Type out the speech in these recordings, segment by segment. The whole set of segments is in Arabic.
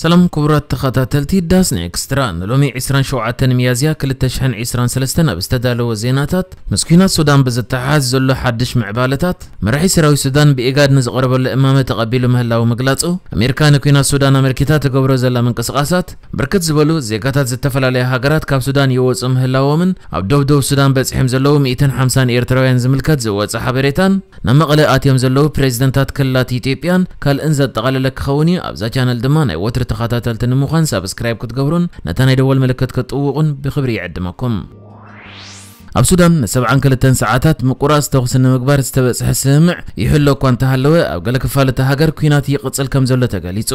ሰላም ክቡራት ተኸታተልቲ ዳስ ንኤክስትራ ንሎሚ 27 ሚያዝያ 2023 ኣብ ዝተዳለወ ዜናታት ምስ ኩናት ሱዳን ብዝተሓሓዝ ዘሎ ሓድሽ ምዕባለታት መራሒ ሰራዊት ሱዳን ብኢጋድ ንዝቐረበሉ እማመ ተቐቢሉ ምህላዊ ምግላጹ ኣሜሪካ ንኩናት ሱዳን ኣመልኪታ ትገብሮ ዘላ ምንቅስቓሳት ብርክት ዝበሉ ዜጋታት ዝተፈላለየ ሃገራት ካብ ሱዳን ይወፁ ምህላዎምን ኣብ ደብደብ ሱዳን በፂሖም ዘለዉ 150 ኤርትራውያን ዝምልከት ዝወፀ ሓበሬታን ናብ መቐለ ኣትዮም ዘለዉ ፕሬዚደንታት ክልላት ኢትዮጵያን ካልእን ዘጠቓለለ ክኸውን እዩ ኣብዛ ቻነል ድማ ናይ ወትሪ تخاتاتلتن مخان سابسكرايب كتقورون نتاني دول ملكت كتقوقون بخبري عدمكم ኣብ ሱዳን ን72 ሰዓታት ምቁራፅ ተኹስን ንምግባር ዝተበፅሐ ስምምዕ ይሕሎ እኳ እንተሃለወ ኣብ ገለ ክፋል እቲ ሃገር ኩናት ይቕፅል ከም ዘሎ ተገሊጹ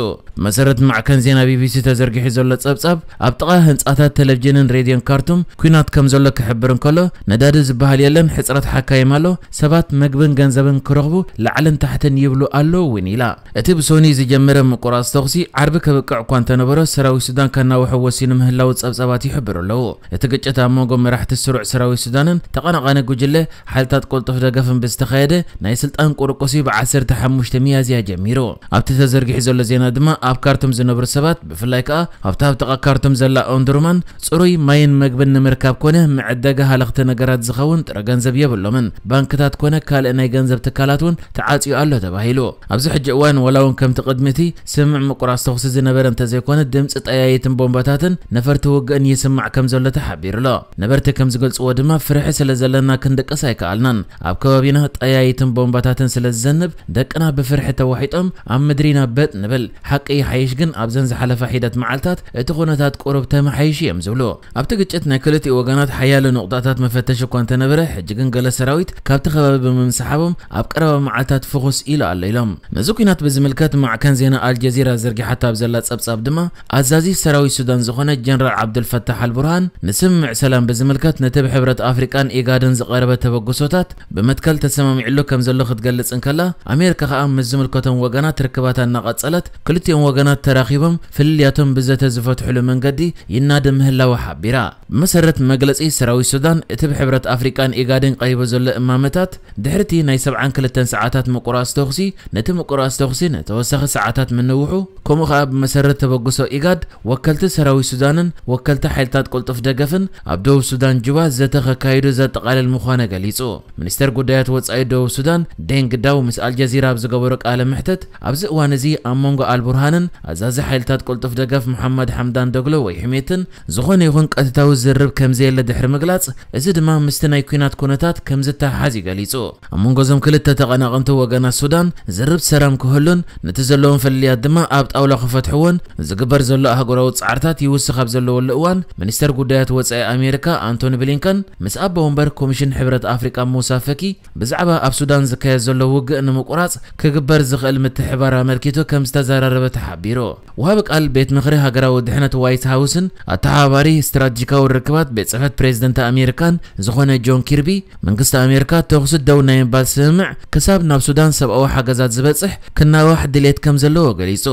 መሰረት ማዕከን ዜና ቢቢሲ ተዘርጊሑ ዘሎ ጸብጻብ ኣብ ጥቓ ህንጻታት ቴሌቭዥንን ሬድዮን ካርቱም ኩናት ከም ዘሎ ክሕብር እንከሎ ነዳዲ ዝበሃል የለን ሕፅረት ሓካይም ኣሎ ሰባት መግብን ገንዘብን ክረኽቡ ላዕልን ታሕትን ይብሉ ኣለዉ እውን ኢላ እቲ ብሶኒ ዝጀመረ ምቁራፅ ተኹሲ ዓርቢ ከብቅዕ እኳ እንተነበሮ ሰራዊት ሱዳን ከናውሖ ወሲኑ ምህላው ጸብጻባት ይሕብሩ ኣለዉ እቲ ግጭት ኣብ መንጎ መራሕቲ ስሩዕ ሰራዊት سودانن تقانا قانا قجلة حالتات قول طفدا قفن بستخايدة ناي سلطان قرقسي بعصر تحموش تميازيا جميرو ابتتا زرق حزول لزينا دما اب كارتم زنو برسبات بفلايك اه ابتا ابتقا كارتم زلا اوندرومان صروي ماين مقبن مركاب كونه معدقا هالغت نقرات زخون ترى قنزب يبلومن بانكتات كونه كال اناي قنزب تكالاتون تعاتي يقاله تباهيلو ابزو حج اوان ولاون كم تقدمتي سمع مقراص تخصي زنبرا تزي كونه دمس ايايتن بومباتاتن نفرت وقن يسمع كم زولة تحبير لا نبرت كم زقلت ودما ድማ ፍርሒ ስለ ዘለና ክንደቀስ ኣይከኣልናን ኣብ ከባቢና ጠያይትን ቦምባታትን ስለ ዝዘንብ ደቅና ብፍርሒ ተዋሒጦም ኣብ ምድሪ ናበጥ ንብል ሓቂ ሓይሽ ግን ኣብዘን ዝሓለፈ ሒደት መዓልትታት እቲ ኩነታት ቁሩብ ተመሓይሽ እዮም ዝብሎ ኣብቲ ግጭት ናይ ክልቲኡ ወገናት ሓያሎ ንቑጣታት መፈተሽ እኳ እንተነበረ ሕጂ ግን ገለ ሰራዊት ካብቲ ከባቢ ብምምስሓቦም ኣብ ቀረባ መዓልትታት ፍኹስ ኢሉ ኣሎ ኢሎም ነዚ ኩናት ብዝምልከት ማዕከን ዜና ኣልጀዚራ ዘርጊሓታ ኣብ ዘላ ጸብጻብ ድማ ኣዛዚ ሰራዊት ሱዳን ዝኾነ ጀነራል ዓብዱልፈታሕ ኣልቡርሃን ንስምምዕ ሰላም ብዝምልከት ነቲ ብሕብረት افريقان ايغادن زقربه تبغسوتات بمتكل تسمم يعلو كم زلو خدغلص انكلا امريكا خام مزمل كوتن وغنا تركبات ناقصلت كلت يوم وغنا تراخيبم فلياتهم بزت زفوت حلو منغدي ينادم هلا وحبيرا مسرت مغلصي سراوي السودان اتب حبرت افريقان ايغادن قايبو زل امامتات دحرتي ناي 70 كلتن ساعات مقراس توخسي نتي مقراس توخسي نتوسخ ساعات منوحو كومو خاب مسرت تبغسو ايغاد وكلت سراوي السودانن وكلت حيلتات قلطف دغفن عبدو السودان جوا زتخ ከምዘካይዱ ዘጠቓለል ምዃነ ገሊጹ ሚኒስተር ጉዳያት ወጻኢ ደቡብ ሱዳን ደን ግዳው ምስ ኣልጀዚራ ብዝገበሮ ቃለ ምሕተት ኣብዚ እዋን እዚ ኣብ መንጎ ኣልቡርሃንን ኣዛዚ ሓይልታት ቅልጡፍ ደገፍ መሓመድ ሓምዳን ደግሎ ወይ ሕሜትን ዝኾነ ይኹን ቀጥታዊ ዝርብ ከምዘየለ ድሕሪ ምግላጽ እዚ ድማ ምስቲ ናይ ኩናት ኩነታት ከም ዝተሓሓዝ ይገሊጹ ኣብ መንጎ እዞም ክልተ ተቐናቐንቲ ወገናት ሱዳን ዝርብ ሰላም ክህሉን ነቲ ዘለዎም ፍልልያት ድማ ኣብ ጣውላ ክፈትሕዎን ዝግበር ዘሎ ኣህጉራዊ ጻዕርታት ይውስኽ ኣብ ዘለወሉ እዋን ሚኒስተር ጉዳያት ወጻኢ ኣሜሪካ ኣንቶኒ ብሊንከን ምስ ኣብ ወንበር ኮሚሽን ሕብረት ኣፍሪቃ መውሳፈኪ ብዛዕባ ኣብ ሱዳን ዝካየድ ዘሎ ውግእ ንምቁራፅ ክግበር ዝኽእል ምትሕባር ኣመልኪቱ ከም ዝተዘራረበ ተሓቢሩ ወሃቢ ቃል ቤት ምክሪ ሃገራዊ ድሕነት ዋይት ሃውስን ኣተሓባሪ ስትራቴጂካዊ ርክባት ቤት ፅሕፈት ፕሬዚደንት ኣሜሪካን ዝኾነ ጆን ኪርቢ መንግስቲ ኣሜሪካ ተኽሱ ደው ናይ ምባል ስምምዕ ክሳብ ናብ ሱዳን ሰብኣዊ ሓገዛት ዝበፅሕ ክናዋሕ ድሌት ከም ዘለዎ ገሊጹ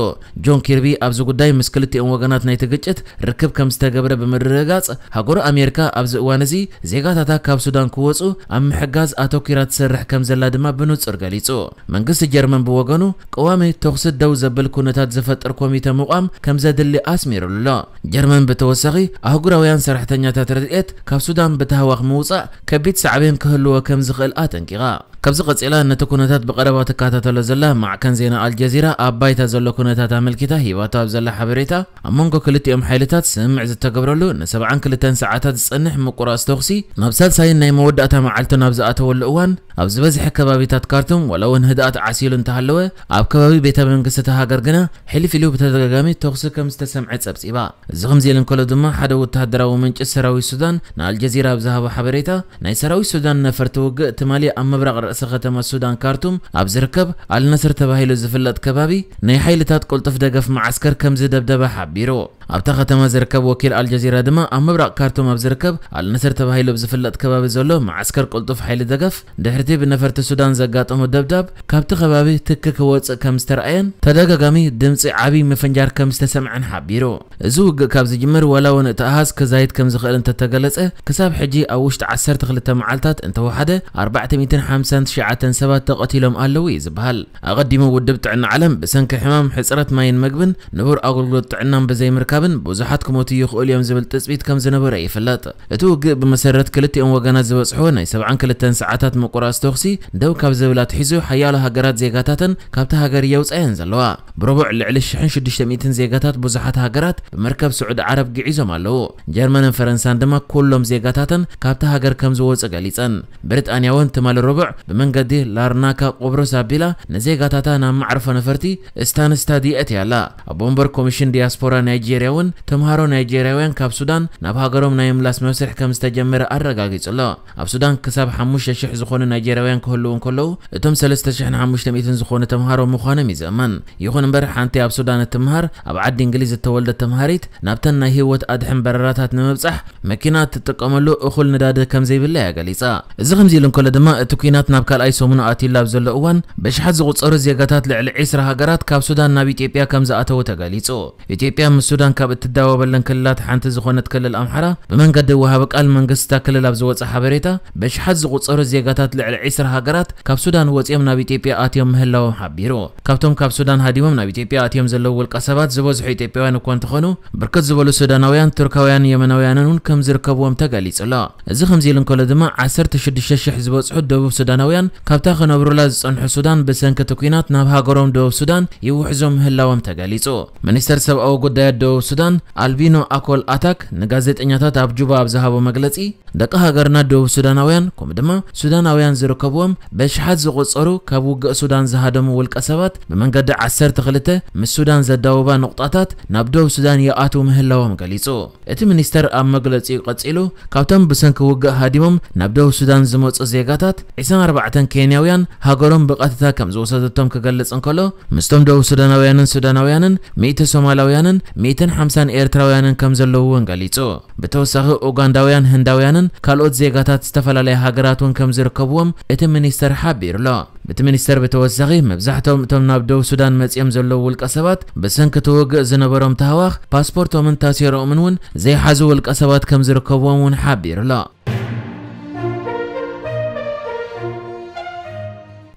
ጆን ኪርቢ ኣብዚ ጉዳይ ምስ ክልቲኦም ወገናት ናይቲ ግጭት ርክብ ከም ዝተገብረ ብምርግጋፅ ሃገሩ ኣሜሪካ ኣብዚ እዋን እዚ ዜጋ ዜጋታት ካብ ሱዳን ክወፁ ኣብ ምሕጋዝ ኣተኪራ ትሰርሕ ከም ዘላ ድማ ብንጹር ገሊጹ መንግስቲ ጀርመን ብወገኑ ቀዋሚ ተኩሲ ደው ዘብል ኩነታት ዝፈጥር ኮሚቴ ምቋም ከም ዘድሊ ኣስሚሩ ኣሎ ጀርመን ብተወሳኺ ኣህጉራውያን ሰራሕተኛታት ረድኤት ካብ ሱዳን ብተሃዋኽ ምውፃእ ከቢድ ሳዕቤን ክህልዎ ከም ዝኽእል ኣጠንቂቓ ካብዚ ቀፂላ ነቲ ኩነታት ብቐረባ ትከታተሎ ዘላ ማዕከን ዜና ኣልጀዚራ ኣብ ባይታ ዘሎ ኩነታት ኣመልኪታ ሂባቶ ኣብ ዘላ ሓበሬታ ኣብ መንጎ ክልቲኦም ሓይልታት ስምዕ ዝተገብረሉ ን72 ሰዓታት ዝፀንሕ ምቁራፅ ተኹሲ مبسل ساين نايم ودأتا معالتو نابزاتا واللقوان أبزبازي حكبابي تاتكارتم ولوان هدأت عسيلو انتهالوه أبكبابي بيتا بمنقسة تهاجر قنا حلي فيليو بتدقاقامي توقسي كم استسمعيت سابسيبا زغم زيلن كلو دمه حدوو تهدرا ومنج السراوي السودان نا الجزيرة بزهابو حبريتا ناي سراوي السودان نفرتوق تمالي أم مبرغ رأس ختم السودان كارتم أبزركب على نصر تباهيلو زفلت كبابي ناي حيلتات قلطف دقف مع عسكر كم زي دبدبه حبيرو ابتغى تما زركب وكيل الجزيرة دما امبرا كارتوم ابزركب على نصر تبهيلو بزفلت كباب زولو معسكر قلطف حيل دقف دهرتي بنفرت السودان زقاتهم دبدب كابت خبابي تكك ووتس كمستر اين تدقى قامي دمسي عبي مفنجار كمستسمع حبيرو زوج كاب زجمر ولا ون تأهاز كزايد كم انت تقلص كساب حجي اوشت عسر تخل التمعالتات انت وحدة 450 شعة سبا تقتلهم الويز بهال اقدمو ودبت عن علم بسنك حمام حسرت ماين مقبن نبور اقول قلت عنام بزي ካብን ብዙሓት ክሞትዩ ይኽእሉ እዮም ዝብል ትፅቢት ከም ዝነበረ ይፍለጥ እቲ ውግእ ብመሰረት ክልቲኦም ወገናት ዝበፅሖ ናይ 72 ሰዓታት ምቁራፅ ተኹሲ ደው ካብ ዝብላ ትሒዙ ሓያሎ ሃገራት ዜጋታተን ካብቲ ሃገር የውፃየን ዘለዋ ብርቡዕ ልዕሊ 1600 ዜጋታት ብዙሓት ሃገራት ብመርከብ ስዑድ ዓረብ ግዒዞም ኣለዉ ጀርመንን ፈረንሳን ድማ ኩሎም ዜጋታተን ካብቲ ሃገር ከም ዝወፅእ ገሊፀን ብሪጣንያ እውን ትማል ርቡዕ ብመንገዲ ላርናካ ቆብሮስ ኣቢላ ንዜጋታታ ናብ ማዕርፎ ነፈርቲ እስታንስታ ዲአት ያላ ኣብ ወንበር ኮሚሽን ዲያስፖራ ናይጀርያ ናይጄርያውን ተምሃሮ ናይጄርያውያን ካብ ሱዳን ናብ ሃገሮም ናይ ምምላስ መስርሕ ከም ዝተጀመረ ኣረጋጊጹ ኣሎ ኣብ ሱዳን ክሳብ 5000 ዝኾኑ ናይጀርያውያን ክህልው እንከለዉ እቶም 3500 ዝኾኑ ተምሃሮ ምዃኖም እዩ ዘእመን ይኹን እምበር ሓንቲ ኣብ ሱዳን እትምሃር ኣብ ዓዲ እንግሊዝ እተወልደት ተምሃሪት ናብተን ናይ ህይወት ኣድሕን በረራታት ንምብፃሕ መኪና እትጥቀመሉ እኹል ንዳድ ከም ዘይብላ እያ ገሊፃ እዚ ከምዚ ኢሉ እንከሎ ድማ እቲ ኩናት ናብ ካልኣይ ሰሙኑ ኣትዩላ ኣብ ዘሎ እዋን ብሽሓት ዝቑፀሩ ዜጋታት ልዕሊ 20 ሃገራት ካብ ሱዳን ናብ ኢትዮጵያ ከም ዝኣተዉ ተገሊጹ ኢትዮጵያ ምስ ሱዳን ان كاب تداو بلن كلات حانت زخونت كل الامحرا بمن قد وها بقال من قستا كل لابز وص حبريتا باش حز قص ار زيغاتات لعل عسر هاغرات كاب سودان وص يمنا بي تي بي ات يوم هلاو حبيرو كابتم كاب سودان هاديو يمنا بي تي بي ات يوم زلو والقسبات زبوز حي تي بي وان كنت خنو بركز زبلو سودانويان تركويان يمنويان نون كم زركبوم تغالي صلا زي خمزيلن كل دما 16000 زبوز حد دوب سودانويان كابتا خنو برلا زن حسودان بسنك تكوينات ناب هاغروم دوب سودان يوحزم هلاوم تغالي صو منستر سبعو قداد دوب ሱዳን አልቢኖ አኮል አታክ ንጋዜጠኛታት ኣብ ጁባ ኣብ ዝሃቦ መግለፂ ደቂ ሃገርና ደቡብ ሱዳናውያን ከምኡ ድማ ሱዳናውያን ዝርከብዎም በሽሓት ዝቑፀሩ ካብ ውግእ ሱዳን ዝሃደሙ ውልቀ ሰባት ብመንገዲ 12 ምስ ሱዳን ዘዳውባ ንቑጣታት ናብ ደቡብ ሱዳን ይኣትዉ ምህላዎም ገሊጹ እቲ ሚኒስተር ኣብ መግለፂ ቀፂሉ ካብቶም ብሰንኪ ውግእ ሃዲሞም ናብ ደቡብ ሱዳን ዝመፁ ዜጋታት 24 ኬንያውያን ሃገሮም ብቐጥታ ከም ዝወሰደቶም ክገልጽ እንከሎ ምስቶም ደቡብ ሱዳናውያንን ሱዳናውያንን ሚእቲ ሶማላውያንን ሚእትን ሓምሳን ኤርትራውያንን ከም ዘለዉ እውን ገሊጹ ብተወሳኺ ኡጋንዳውያን ህንዳውያንን ካልኦት ዜጋታት ዝተፈላለየ ሃገራት እውን ከም ዝርከብዎም እቲ ሚኒስተር ሓቢሩ ኣሎ በቲ ሚኒስተር ብተወሳኺ መብዛሕትኦም እቶም ናብ ደቡብ ሱዳን መጺኦም ዘለዉ ውልቀ ሰባት ብሰንኪ ትውግእ ዝነበሮም ተሃዋኽ ፓስፖርቶምን ታሲሮኦምን እውን ዘይሓዙ ውልቀ ሰባት ከም ዝርከብዎም እውን ሓቢሩ ኣሎ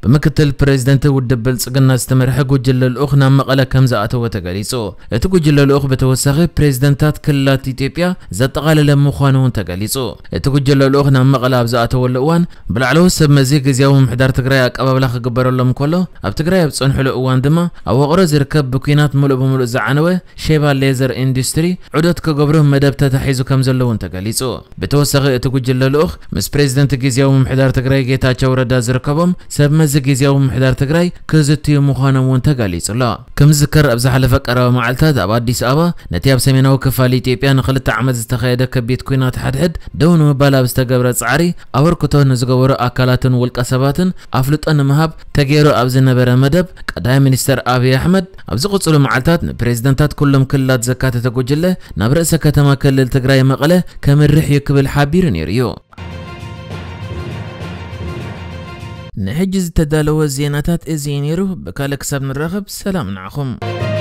بمكتل بريزيدنت ودبل صقنا استمرح جل الأخنا مقالة كم زعته وتقاليصو اتجل الأخ زت بريزيدنتات كلات إثيوبيا زتقال لمخانون تقاليصو اتجل الأخنا مقالة بزعته والأوان بلعلو سب مزيك زيوم حدار تقرأ قبل لخ قبر لهم كله أب تقرأ بصن حلو أوان دما أو غرز ركب بكينات ملو بملو زعنوه شيبا ليزر إندستري عدد كجبرهم مدب تتحيزو كم زلون تقاليصو بتوسخ اتجل الأخ مس بريزيدنت جزيوم حدار تقرأ جيتا شوردا زركبهم سب مز ግዜያዊ ምምሕዳር ትግራይ ክዝትዮ ምዃኖም እውን ተጋሊጹ ኣሎ ከም ዝዝከር ኣብ ዝሓለፈ ቀረባ መዓልትታት ኣብ ኣዲስ ኣበባ ነቲ ኣብ ሰሜናዊ ክፋል ኢትዮጵያ ንክልተ ዓመት ዝተኸየደ ከቢድ ኩናት ሓድሕድ ደው ንምባል ኣብ ዝተገብረ ጻዕሪ ኣበርክቶ ንዝገበሩ ኣካላትን ውልቀ ሰባትን ኣፍልጦ ንምሃብ ተገይሩ ኣብ ዝነበረ መደብ ቀዳማይ ሚኒስተር ኣብዪ ኣሕመድ ኣብ ዝቕፅሉ መዓልትታት ንፕሬዚደንታት ኩሎም ክልላት ዘካተተ ጉጅለ ናብ ርእሰ ከተማ ክልል ትግራይ መቐለ ከመርሕ እዩ ክብል ሓቢሩ ነይሩ እዩ نحجز تدالو الزيناتات إزينيرو بكالك سبن الرغب سلام معكم